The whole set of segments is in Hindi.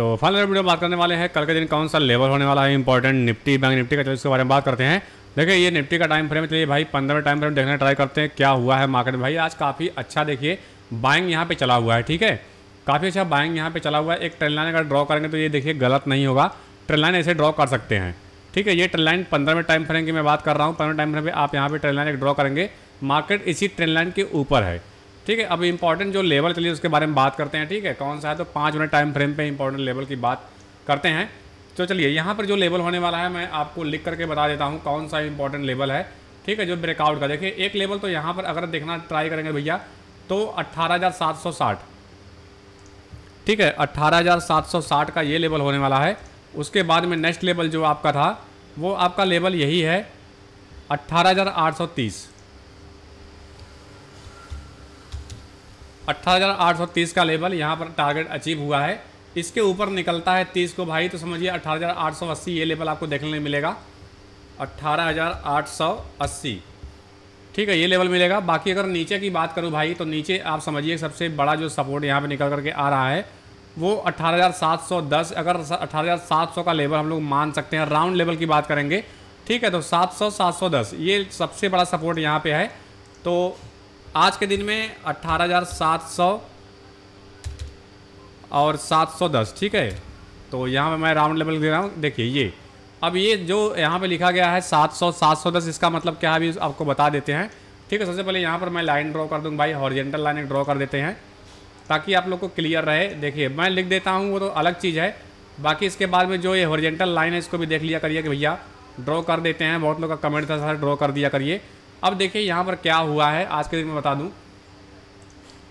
तो फाइनल वीडियो में बात करने वाले हैं कल के दिन कौन सा लेवल होने वाला है इंपॉर्टेंट निफ्टी बैंक निफ्टी का चलो इसके बारे में बात करते हैं देखिए ये निफ्टी का टाइम फ्रेम चलिए भाई पंद्रह टाइम फ्रेम देखने ट्राई करते हैं क्या हुआ है मार्केट में भाई आज काफ़ी अच्छा देखिए बाइंग यहाँ पर चला हुआ है ठीक है काफ़ी अच्छा बाइंग यहाँ पर चला हुआ है एक ट्रेन लाइन अगर ड्रॉ करेंगे तो ये देखिए गलत नहीं होगा ट्रेन लाइन ऐसे ड्रॉ कर सकते हैं ठीक है ये ट्रेन लाइन पंद्रहवें टाइम फ्रेम की मैं बात कर रहा हूँ पंद्रह टाइम फ्रेम पर आप यहाँ पर ट्रेन लाइन एक ड्रॉ करेंगे मार्केट इसी ट्रेन लाइन के ऊपर है ठीक है अब इंपॉर्टेंट जो लेवल चलिए उसके बारे में बात करते हैं ठीक है कौन सा है तो पाँच मिनट टाइम फ्रेम पर इंपॉर्टेंट लेवल की बात करते हैं तो चलिए यहाँ पर जो लेवल होने वाला है मैं आपको लिख करके बता देता हूँ कौन सा इंपॉर्टेंट लेवल है ठीक है जो ब्रेकआउट का देखिए एक लेवल तो यहाँ पर अगर देखना ट्राई करेंगे भैया तो अट्ठारह ठीक है अट्ठारह का ये लेवल होने वाला है उसके बाद में नेक्स्ट लेवल जो आपका था वो आपका लेवल यही है अट्ठारह 18,830 का लेवल यहाँ पर टारगेट अचीव हुआ है इसके ऊपर निकलता है 30 को भाई तो समझिए 18,880 ये लेवल आपको देखने में मिलेगा 18,880 ठीक है ये लेवल मिलेगा बाकी अगर नीचे की बात करूँ भाई तो नीचे आप समझिए सबसे बड़ा जो सपोर्ट यहाँ पर निकल करके आ रहा है वो 18,710 अगर 18,700 का लेवल हम लोग मान सकते हैं राउंड लेवल की बात करेंगे ठीक है तो 700 710 ये सबसे बड़ा सपोर्ट यहाँ पे है तो आज के दिन में 18,700 और 710 ठीक है तो यहाँ पे मैं राउंड लेवल दे रहा हूँ देखिए ये अब ये जो यहाँ पे लिखा गया है 700 710 इसका मतलब क्या है अभी आपको बता देते हैं ठीक है सबसे पहले यहाँ पर मैं लाइन ड्रॉ कर दूँ भाई हॉरिजेंटल लाइन ड्रॉ कर देते हैं ताकि आप लोग को क्लियर रहे देखिए मैं लिख देता हूँ वो तो अलग चीज़ है बाकी इसके बाद में जो ये हॉरिजेंटल लाइन है इसको भी देख लिया करिए कि भैया ड्रॉ कर देते हैं बहुत लोग का कमेंट था सर ड्रॉ कर दिया करिए अब देखिए यहाँ पर क्या हुआ है आज के दिन में बता दूँ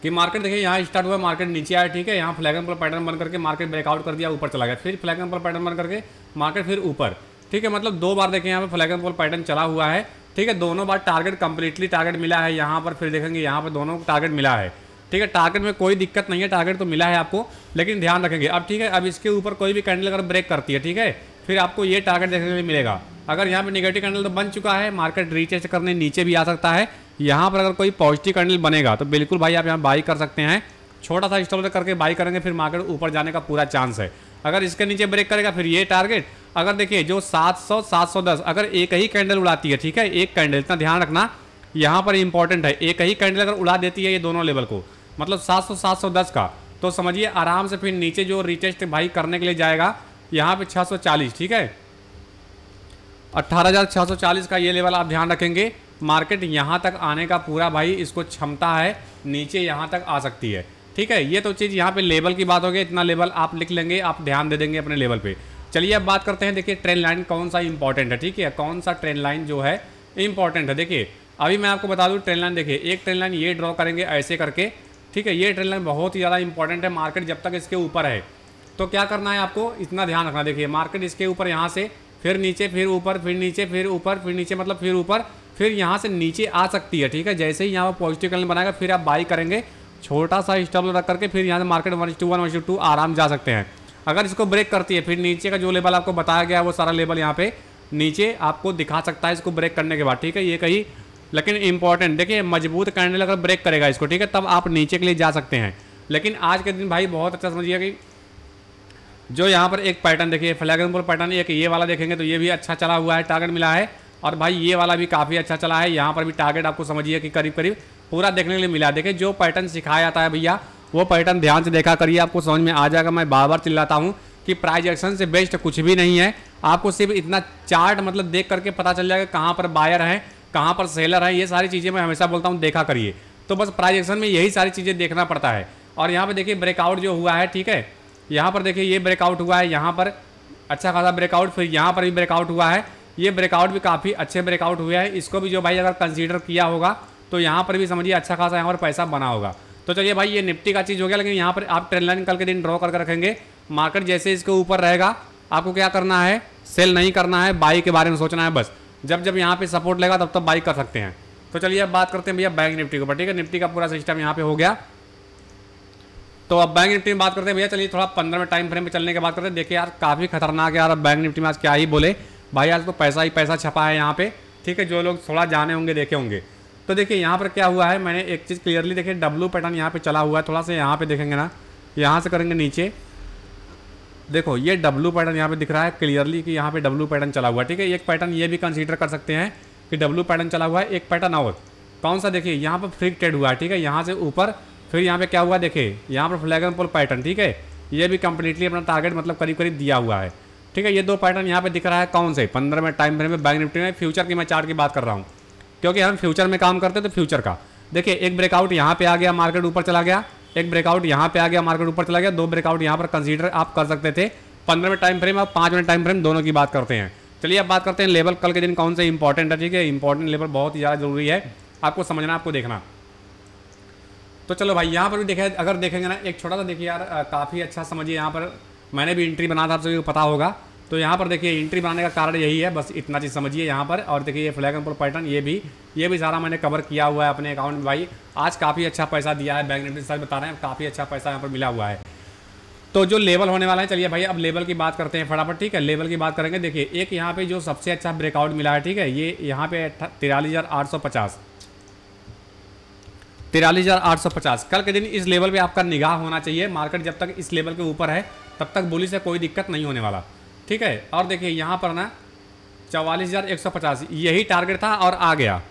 कि मार्केट देखिए यहाँ स्टार्ट हुआ मार्केट नीचे आया ठीक है यहाँ फ्लैगन पर पैटर्न बन करके मार्केट ब्रेकआउट कर दिया ऊपर चला गया फिर फ्लैगन पर पैटर्न बन करके मार्केट फिर ऊपर ठीक है मतलब दो बार देखें यहाँ पर फ्लैगन पोल पैटर्न चला हुआ है ठीक है दोनों बार टारगेट कम्प्लीटली टारगेट मिला है यहाँ पर फिर देखेंगे यहाँ पर दोनों को टारगेट मिला है ठीक है टारगेट में कोई दिक्कत नहीं है टारगेट तो मिला है आपको लेकिन ध्यान रखेंगे अब ठीक है अब इसके ऊपर कोई भी कैंडल अगर ब्रेक करती है ठीक है फिर आपको ये टारगेट देखने के लिए मिलेगा अगर यहाँ पे निगेटिव कैंडल तो बन चुका है मार्केट रीटेस्ट करने नीचे भी आ सकता है यहाँ पर अगर कोई पॉजिटिव कैंडल बनेगा तो बिल्कुल भाई आप यहाँ बाई कर सकते हैं छोटा सा स्टॉप करके बाई करेंगे फिर मार्केट ऊपर जाने का पूरा चांस है अगर इसके नीचे ब्रेक करेगा फिर ये टारगेट अगर देखिए जो 700 710 अगर एक ही कैंडल उड़ाती है ठीक है एक कैंडल इतना ध्यान रखना यहाँ पर इंपॉर्टेंट है एक ही कैंडल अगर उड़ा देती है ये दोनों लेवल को मतलब 700 710 का तो समझिए आराम से फिर नीचे जो रिटेस्ट भाई करने के लिए जाएगा यहाँ पे 640 ठीक है अट्ठारह का ये लेवल आप ध्यान रखेंगे मार्केट यहाँ तक आने का पूरा भाई इसको क्षमता है नीचे यहाँ तक आ सकती है ठीक है ये तो चीज़ यहाँ पे लेवल की बात होगी इतना लेवल आप लिख लेंगे आप ध्यान दे देंगे अपने लेवल पे चलिए अब बात करते हैं देखिए ट्रेन लाइन कौन सा इंपॉर्टेंट है ठीक है कौन सा ट्रेन लाइन जो है इंपॉर्टेंट है देखिए अभी मैं आपको बता दूँ ट्रेन लाइन देखिए एक ट्रेन लाइन ये ड्रॉ करेंगे ऐसे करके ठीक है ये ट्रेन लाइन बहुत ही ज़्यादा इंपॉर्टेंट है मार्केट जब तक इसके ऊपर है तो क्या करना है आपको इतना ध्यान रखना देखिए मार्केट इसके ऊपर यहाँ से फिर नीचे फिर ऊपर फिर नीचे फिर ऊपर फिर नीचे मतलब फिर ऊपर फिर यहाँ से नीचे आ सकती है ठीक है जैसे ही यहाँ पर पॉजिटिव कलर बनाएगा फिर आप बाई करेंगे छोटा सा स्टॉप रख करके फिर यहाँ से market one two one one two आराम जा सकते हैं अगर इसको ब्रेक करती है फिर नीचे का जो लेवल आपको बताया गया वो सारा लेवल यहाँ पे नीचे आपको दिखा सकता है इसको ब्रेक करने के बाद ठीक है ये कहीं लेकिन इंपॉर्टेंट देखिए मजबूत कैंडल अगर ब्रेक करेगा इसको ठीक है तब आप नीचे के लिए जा सकते हैं लेकिन आज के दिन भाई बहुत अच्छा समझिएगा कि जो यहाँ पर एक पैटर्न देखिए फ्लैगन पैटर्न एक ये वाला देखेंगे तो ये भी अच्छा चला हुआ है टारगेट मिला है और भाई ये वाला भी काफ़ी अच्छा चला है यहाँ पर भी टारगेट आपको समझिए कि करीब करीब पूरा देखने के लिए मिला देखिए जो पैटर्न सिखाया जाता है भैया वो पैटर्न ध्यान से देखा करिए आपको समझ में आ जाएगा मैं बार बार चिल्लाता हूँ कि प्राइज एक्शन से बेस्ट कुछ भी नहीं है आपको सिर्फ इतना चार्ट मतलब देख करके पता चल जाएगा कहाँ पर बायर है कहाँ पर सेलर है ये सारी चीज़ें मैं हमेशा बोलता हूँ देखा करिए तो बस प्राइज एक्शन में यही सारी चीज़ें देखना पड़ता है और यहाँ पर देखिए ब्रेकआउट जो हुआ है ठीक है यहाँ पर देखिए ये ब्रेकआउट हुआ है यहाँ पर अच्छा खासा ब्रेकआउट फिर यहाँ पर भी ब्रेकआउट हुआ है ये ब्रेकआउट भी काफ़ी अच्छे ब्रेकआउट हुए हैं इसको भी जो भाई अगर कंसीडर किया होगा तो यहाँ पर भी समझिए अच्छा खासा यहाँ पर पैसा बना होगा तो चलिए भाई ये निफ्टी का चीज़ हो गया लेकिन यहाँ पर आप ट्रेन लाइन कल के दिन ड्रॉ करके रखेंगे मार्केट जैसे इसके ऊपर रहेगा आपको क्या करना है सेल नहीं करना है बाई के बारे में सोचना है बस जब जब यहाँ पर सपोर्ट लेगा तब तब बाई कर सकते हैं तो चलिए अब बात करते हैं भैया बैंक निफ्टी के ऊपर ठीक है निफ्टी का पूरा सिस्टम यहाँ पर हो गया तो अब बैंक निफ्टी में बात करते हैं भैया चलिए थोड़ा पंद्रह में टाइम फ्रेम में चलने के बात करते हैं देखिए यार काफ़ी खतरनाक यार बैंक निफ्टी में आज क्या ही बोले भाई आज तो पैसा ही पैसा छपा है यहाँ पे ठीक है जो लोग थोड़ा जाने होंगे देखे होंगे तो देखिए यहाँ पर क्या हुआ है मैंने एक चीज़ क्लियरली देखिए डब्लू पैटर्न यहाँ पे चला हुआ है थोड़ा सा यहाँ पे देखेंगे ना यहाँ से करेंगे नीचे देखो ये डब्लू पैटर्न यहाँ पे दिख रहा है क्लियरली कि यहाँ पे डब्लू पैटर्न चला हुआ है ठीक है एक पैटर्न ये भी कंसिडर कर सकते हैं कि डब्लू पैटर्न चला हुआ है एक पैटर्न और कौन सा देखिए यहाँ पर फ्री ट्रेड हुआ है ठीक है यहाँ से ऊपर फिर यहाँ पे क्या हुआ देखे यहाँ पर फ्लैगन पोल पैटर्न ठीक है ये भी कम्प्लीटली अपना टारगेट मतलब करीब करीब दिया हुआ है ठीक है ये दो पैटर्न यहाँ पे दिख रहा है कौन से पंद्रह में टाइम फ्रेम में बैंक निफ्टी में फ्यूचर की मैं चार्ट की बात कर रहा हूँ क्योंकि हम फ्यूचर में काम करते हैं तो फ्यूचर का देखिए एक ब्रेकआउट यहाँ पे आ गया मार्केट ऊपर चला गया एक ब्रेकआउट यहाँ पे आ गया मार्केट ऊपर चला गया दो ब्रेकआउट यहाँ पर कंसीडर आप कर सकते थे पंद्रह मिनट टाइम फ्रेम और पाँच मिनट टाइम फ्रेम दोनों की बात करते हैं चलिए अब बात करते हैं लेवल कल के दिन कौन से इंपॉर्टेंट है ठीक है इंपॉर्टेंट लेवल बहुत ही ज़्यादा जरूरी है आपको समझना आपको देखना तो चलो भाई यहाँ पर भी देखे अगर देखेंगे ना एक छोटा सा देखिए यार काफ़ी अच्छा समझिए यहाँ पर मैंने भी इंट्री बना था आप सभी को पता होगा तो यहाँ पर देखिए इंट्री बनाने का कारण यही है बस इतना चीज़ समझिए यहाँ पर और देखिए ये फ्लैग एंड पैटर्न ये भी ये भी सारा मैंने कवर किया हुआ है अपने अकाउंट में भाई आज काफ़ी अच्छा पैसा दिया है बैंक निफ्टी सर बता रहे हैं काफ़ी अच्छा पैसा यहाँ पर मिला हुआ है तो जो लेवल होने वाला है चलिए भाई अब लेवल की बात करते हैं फटाफट ठीक है लेवल की बात करेंगे देखिए एक यहाँ पे जो सबसे अच्छा ब्रेकआउट मिला है ठीक है ये यहाँ पे तिरालीस हज़ार आठ सौ पचास तिरालीस हज़ार आठ सौ पचास कल के दिन इस लेवल पे आपका निगाह होना चाहिए मार्केट जब तक इस लेवल के ऊपर है तब तक बोली से कोई दिक्कत नहीं होने वाला ठीक है और देखिए यहाँ पर ना चवालीस हज़ार एक सौ पचास यही टारगेट था और आ गया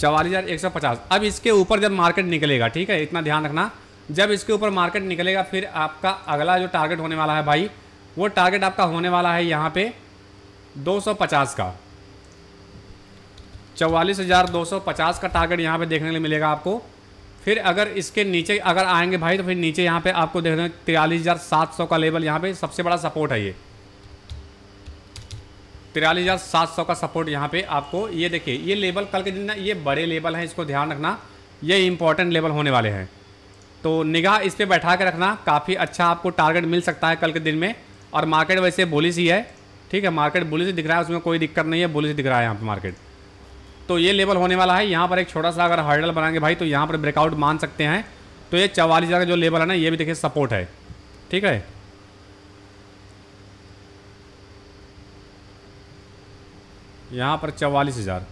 चवालीस हज़ार एक सौ पचास अब इसके ऊपर जब मार्केट निकलेगा ठीक है इतना ध्यान रखना जब इसके ऊपर मार्केट निकलेगा फिर आपका अगला जो टारगेट होने वाला है भाई वो टारगेट आपका होने वाला है यहाँ पे 250 का चवालीस हज़ार दो सौ पचास का टारगेट यहाँ पे देखने के लिए मिलेगा आपको फिर अगर इसके नीचे अगर आएंगे भाई तो फिर नीचे यहाँ पे आपको देख रहे तिरालीस हज़ार सात सौ का लेवल यहाँ पे सबसे बड़ा सपोर्ट है ये तिरालीस हज़ार सात सौ का सपोर्ट यहाँ पे आपको ये देखिए ये लेवल कल के दिन ना ये बड़े लेवल हैं इसको ध्यान रखना ये इंपॉर्टेंट लेवल होने वाले हैं तो निगाह इस पर बैठा के रखना काफ़ी अच्छा आपको टारगेट मिल सकता है कल के दिन में और मार्केट वैसे बुलिस ही है ठीक है मार्केट बुलिस दिख रहा है उसमें कोई दिक्कत नहीं है बुलिस दिख रहा है यहाँ पर मार्केट तो ये लेवल होने वाला है यहाँ पर एक छोटा सा अगर हर्डल बनाएंगे भाई तो यहाँ पर ब्रेकआउट मान सकते हैं तो ये चवालीस हज़ार का जो लेवल है ना ये भी देखिए सपोर्ट है ठीक है यहाँ पर चवालीस हज़ार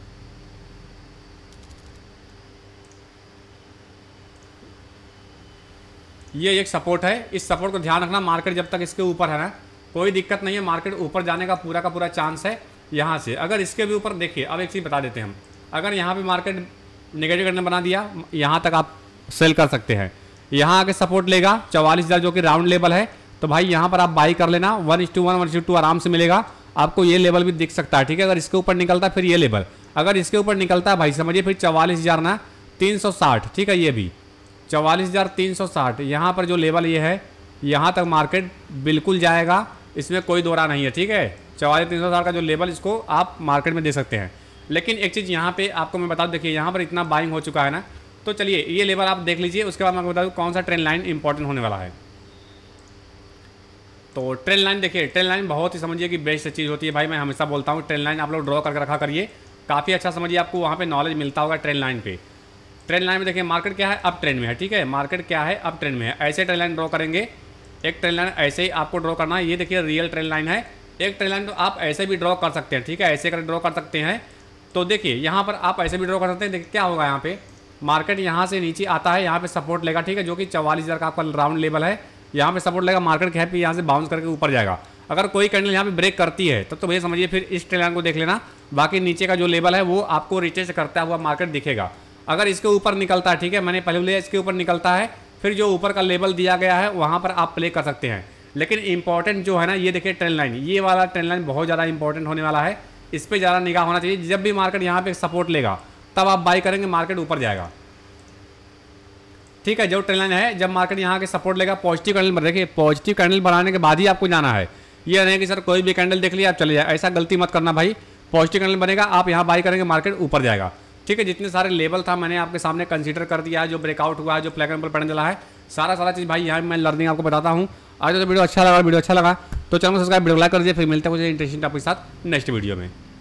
ये एक सपोर्ट है इस सपोर्ट को ध्यान रखना मार्केट जब तक इसके ऊपर है ना कोई दिक्कत नहीं है मार्केट ऊपर जाने का पूरा का पूरा चांस है यहाँ से अगर इसके भी ऊपर देखिए अब एक चीज़ बता देते हैं हम अगर यहाँ पे मार्केट नेगेटिव करने बना दिया यहाँ तक आप सेल कर सकते हैं यहाँ आके सपोर्ट लेगा चवालीस हज़ार जो कि राउंड लेवल है तो भाई यहाँ पर आप बाई कर लेना वन इस टू वन वन टू आराम से मिलेगा आपको ये लेवल भी दिख सकता है ठीक है अगर इसके ऊपर निकलता फिर ये लेवल अगर इसके ऊपर निकलता भाई समझिए फिर चवालीस हज़ार ना तीन सौ साठ ठीक है ये भी चवालीस हज़ार तीन सौ साठ यहाँ पर जो लेवल ये है यहाँ तक मार्केट बिल्कुल जाएगा इसमें कोई दौरा नहीं है ठीक है चवालीस तीन सौ हज़ार का जो लेवल इसको आप मार्केट में दे सकते हैं लेकिन एक चीज़ यहाँ पे आपको मैं बता देखिए यहाँ पर इतना बाइंग हो चुका है ना तो चलिए ये लेवल आप देख लीजिए उसके बाद मैं आपको बता दूँ कौन सा ट्रेन लाइन इंपॉर्टेंट होने वाला है तो ट्रेन लाइन देखिए ट्रेन लाइन बहुत ही समझिए कि बेस्ट चीज़ होती है भाई मैं हमेशा बोलता हूँ ट्रेन लाइन आप लोग ड्रॉ करके रखा करिए काफ़ी अच्छा समझिए आपको वहाँ पर नॉलेज मिलता होगा ट्रेन लाइन पर ट्रेन लाइन में देखिए मार्केट क्या है अब ट्रेंड में है ठीक है मार्केट क्या है अब ट्रेंड में है ऐसे ट्रेन लाइन ड्रॉ करेंगे एक ट्रेन लाइन ऐसे ही आपको ड्रॉ करना है ये देखिए रियल ट्रेन लाइन है एक ट्रेन लाइन तो आप ऐसे भी ड्रॉ कर सकते हैं ठीक है ऐसे कर ड्रॉ कर सकते हैं तो देखिए यहाँ पर आप ऐसे भी ड्रॉ कर सकते हैं देखिए क्या होगा यहाँ पे मार्केट यहाँ से नीचे आता है यहाँ पे सपोर्ट लेगा ठीक है जो कि चवालीस हज़ार का आपका राउंड लेवल है यहाँ पे सपोर्ट लेगा मार्केट कैप यहाँ से बाउंस करके ऊपर जाएगा अगर कोई कैंडल यहाँ पे ब्रेक करती है तब तो, तो, भैया समझिए फिर इस ट्रेन को देख लेना बाकी नीचे का जो लेवल है वो आपको रिचेज करता हुआ मार्केट दिखेगा अगर इसके ऊपर निकलता है ठीक है मैंने पहले बोले इसके ऊपर निकलता है फिर जो ऊपर का लेवल दिया गया है वहाँ पर आप प्ले कर सकते हैं लेकिन इंपॉर्टेंट जो है ना ये देखिए ट्रेंड लाइन ये वाला ट्रेंड लाइन बहुत ज़्यादा इंपॉर्टेंट होने वाला है इस पर ज़्यादा निगाह होना चाहिए जब भी मार्केट यहाँ पे सपोर्ट लेगा तब आप बाई करेंगे मार्केट ऊपर जाएगा ठीक है जो ट्रेंड लाइन है जब मार्केट यहाँ के सपोर्ट लेगा पॉजिटिव कैंडल देखिए पॉजिटिव कैंडल बनाने के बाद ही आपको जाना है ये नहीं कि सर कोई भी कैंडल देख लिया आप चले जाए ऐसा गलती मत करना भाई पॉजिटिव कैंडल बनेगा आप यहाँ बाई करेंगे मार्केट ऊपर जाएगा ठीक है जितने सारे लेवल था मैंने आपके सामने कंसीडर कर दिया है जो ब्रेकआउट हुआ है जो फ्लैग पर पैटर्न चला है सारा सारा चीज़ भाई यहाँ मैं लर्निंग आपको बताता हूँ आज तो वीडियो अच्छा लगा वीडियो अच्छा लगा तो चैनल सब्सक्राइब वीडियो लाइक कर दिए फिर मिलते हैं मुझे इंटरेस्टिंग टॉपिक के साथ नेक्स्ट वीडियो में